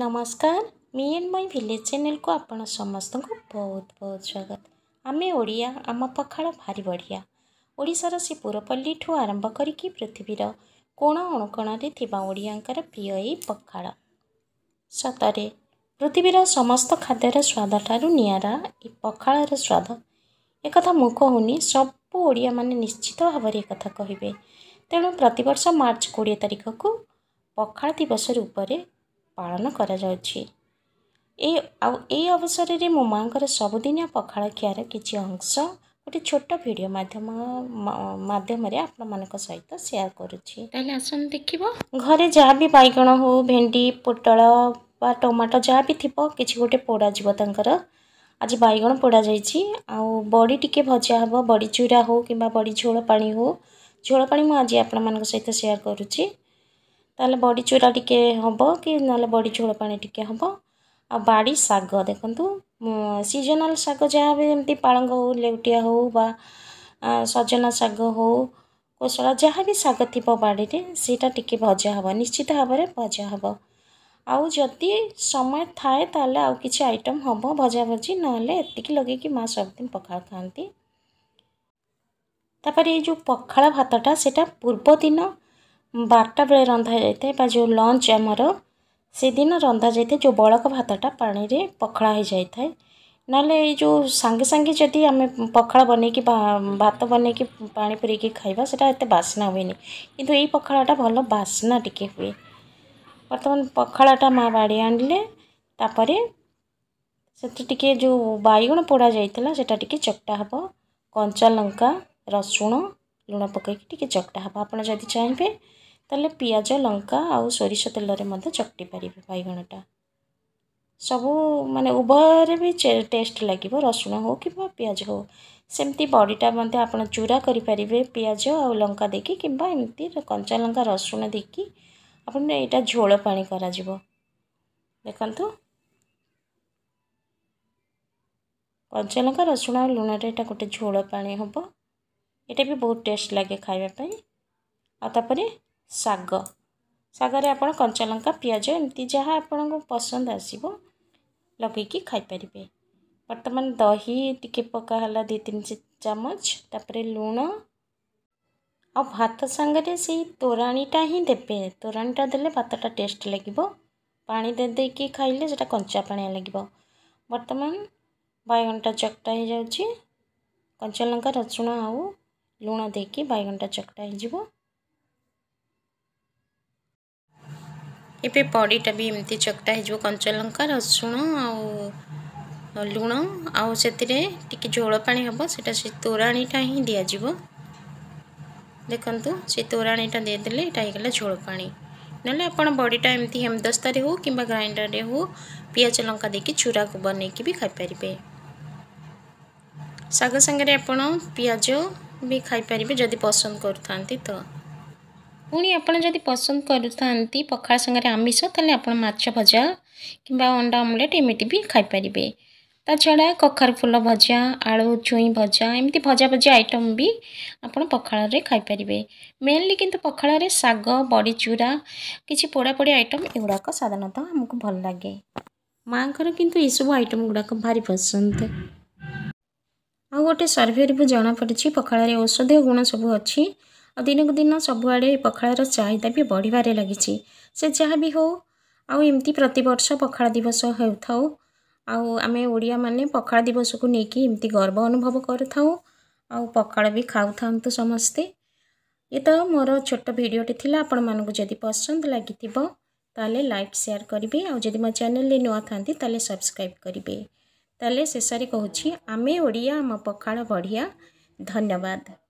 ନମସ୍କାର ମି and my village ଚ୍ୟାନେଲକୁ ଆପଣ ସମସ୍ତଙ୍କୁ ବହୁତ ବହୁତ ସ୍ୱାଗତ ଆମେ ଓଡ଼ିଆ ଆମ ପଖାଳ ଭାରି ବଢ଼ିଆ ଓଡ଼ିଶାର ସେ ପୁରପଲ୍ଲୀଠୁ ଆରମ୍ଭ କରିକି ପୃଥିବୀର କୋଣ ଅଣୁକୋଣରେ ଥିବା ଓଡ଼ିଆଙ୍କର ପ୍ରିୟ ଏହି ପଖାଳ ସତରେ ପୃଥିବୀର ସମସ୍ତ ଖାଦ୍ୟର ସ୍ୱାଦଠାରୁ ନିଆରା ଏ ପଖାଳର ସ୍ୱାଦ ଏକଥା ମୁଁ କହୁନି ସବୁ ଓଡ଼ିଆମାନେ ନିଶ୍ଚିତ ଭାବରେ ଏକଥା କହିବେ ତେଣୁ ପ୍ରତିବର୍ଷ ମାର୍ଚ୍ଚ କୋଡ଼ିଏ ତାରିଖକୁ ପଖାଳ ଦିବସ ରୂପରେ ପାଳନ କରାଯାଉଛି ଏ ଆଉ ଏଇ ଅବସରରେ ମୋ ମାଆଙ୍କର ସବୁଦିନିଆ ପଖାଳ ଖିଆର କିଛି ଅଂଶ ଗୋଟେ ଛୋଟ ଭିଡ଼ିଓ ମାଧ୍ୟମ ମାଧ୍ୟମରେ ଆପଣମାନଙ୍କ ସହିତ ସେୟାର କରୁଛି ତାହେଲେ ଆସନ୍ତୁ ଦେଖିବ ଘରେ ଯାହା ବି ବାଇଗଣ ହେଉ ଭେଣ୍ଡି ପୋଟଳ ବା ଟମାଟୋ ଯାହା ବି ଥିବ କିଛି ଗୋଟେ ପୋଡ଼ାଯିବ ତାଙ୍କର ଆଜି ବାଇଗଣ ପୋଡ଼ା ଯାଇଛି ଆଉ ବଡ଼ି ଟିକେ ଭଜା ହେବ ବଡ଼ି ଚୁରା ହେଉ କିମ୍ବା ବଡ଼ି ଝୋଳ ପାଣି ହେଉ ଝୋଳ ପାଣି ମୁଁ ଆଜି ଆପଣମାନଙ୍କ ସହିତ ସେୟାର କରୁଛି ताले बड़ी चूरा टिके हम कि ना बड़ी चूड़ पा टिके हम आड़ी शाग देखु सीजनाल शाग जहाँ भी एमती पालंग हो लेटिया हूँ सजना शाग हो कोशला जहाँ भी शाग थी बाड़ी में सीटा टी भजा हाँ निश्चित भाव में भजा हे आदि समय थाए ताल कि आइटम हम भजा भजी ना नतीक लगे माँ सब दिन पखाड़ खाती तापर ये जो पखाड़ भात से दिन बारटा बेले रंधा जाए जो लंच आमर से दिन रंधा जाए जो बड़क भात पाने पखला हो जाए ना जो सांगे सांगे जदि आम पखाड़ बन भात बन पा पूरी खाइबा से बास्ना हुए कि पखाड़ा भल बास्ना टी हुए बर्तमान पखाड़ाटा माँ बाड़ी आनले से टे जो बैग पोड़ा जाता टी चकटा हाब कंचा लंका रसुण लुण पक चकटा हाब आप जदि चाहिए तेल पिज लंका आ सोरष तेल चकटि पार बैगणटा सब मान उभये भी टेस्ट लगे रसुण हो कि पिज हो सेमती बड़ीटा आप चूरा करें पिज आ लंका देक किमती कंचा लंका रसुण देक आपटा झोल पा कर देखु कंचा लंका रसुण आ लुण रहा गोटे झोल पा हम ये बहुत टेस्ट लगे खायाप शाग आप कंचा लंका पिज एम जहाँ आपण को पसंद आसो लगे खाई बर्तमान दही टी पका दु तीन चामच तापर लुण आ भात सागर से तोराणीटा ही देते तोराणीटा दे भाटा टेस्ट लगे पा दे कि खाइले से कंचा पाया लगे बर्तमान बैगनटा चकटा हो जाए कंचा लंका रसुण आ लुण कि बैगनटा चकटा हो ये पड़ीटा भी एमती चकटा हो कंचा लंका रसुण आ लुण आती झोल पा हम से तोराणीटा ही दिज्व देखु से तोराणीटा देदेले यहाँ झोल पा ना आपड़ बड़ीटा एमती हेमदस्तारे हो कि ग्राइंडर हो पिज लंका देखिए चूरा गोब नहीं भी खाईपर शाग आप पिज भी खाईपर जदि पसंद कर तो ପୁଣି ଆପଣ ଯଦି ପସନ୍ଦ କରୁଥାନ୍ତି ପଖାଳ ସାଙ୍ଗରେ ଆମିଷ ତାହେଲେ ଆପଣ ମାଛ ଭଜା କିମ୍ବା ଅଣ୍ଡା ଅମଲେଟ୍ ଏମିତି ବି ଖାଇପାରିବେ ତା ଛଡ଼ା କଖାରୁ ଫୁଲ ଭଜା ଆଳୁ ଛୁଇଁ ଭଜା ଏମିତି ଭଜା ଭଜା ଆଇଟମ୍ ବି ଆପଣ ପଖାଳରେ ଖାଇପାରିବେ ମେନ୍ଲି କିନ୍ତୁ ପଖାଳରେ ଶାଗ ବଡ଼ି ଚୁରା କିଛି ପୋଡ଼ାପୋଡ଼ି ଆଇଟମ୍ ଏଗୁଡ଼ାକ ସାଧାରଣତଃ ଆମକୁ ଭଲ ଲାଗେ ମାଆଙ୍କର କିନ୍ତୁ ଏସବୁ ଆଇଟମ୍ ଗୁଡ଼ାକ ଭାରି ପସନ୍ଦ ଆଉ ଗୋଟେ ସର୍ଭେରୁ ଜଣାପଡ଼ିଛି ପଖାଳରେ ଔଷଧୀୟ ଗୁଣ ସବୁ ଅଛି ଆଉ ଦିନକୁ ଦିନ ସବୁଆଡ଼େ ପଖାଳର ଚାହିଦା ବି ବଢ଼ିବାରେ ଲାଗିଛି ସେ ଯାହା ବି ହେଉ ଆଉ ଏମିତି ପ୍ରତିବର୍ଷ ପଖାଳ ଦିବସ ହେଉଥାଉ ଆଉ ଆମେ ଓଡ଼ିଆମାନେ ପଖାଳ ଦିବସକୁ ନେଇକି ଏମିତି ଗର୍ବ ଅନୁଭବ କରିଥାଉ ଆଉ ପଖାଳ ବି ଖାଉଥାନ୍ତୁ ସମସ୍ତେ ଏ ତ ମୋର ଛୋଟ ଭିଡ଼ିଓଟି ଥିଲା ଆପଣମାନଙ୍କୁ ଯଦି ପସନ୍ଦ ଲାଗିଥିବ ତାହେଲେ ଲାଇକ୍ ସେୟାର କରିବେ ଆଉ ଯଦି ମୋ ଚ୍ୟାନେଲରେ ନୂଆ ଥାନ୍ତି ତାହେଲେ ସବସ୍କ୍ରାଇବ୍ କରିବେ ତାହେଲେ ଶେଷରେ କହୁଛି ଆମେ ଓଡ଼ିଆ ଆମ ପଖାଳ ବଢ଼ିଆ ଧନ୍ୟବାଦ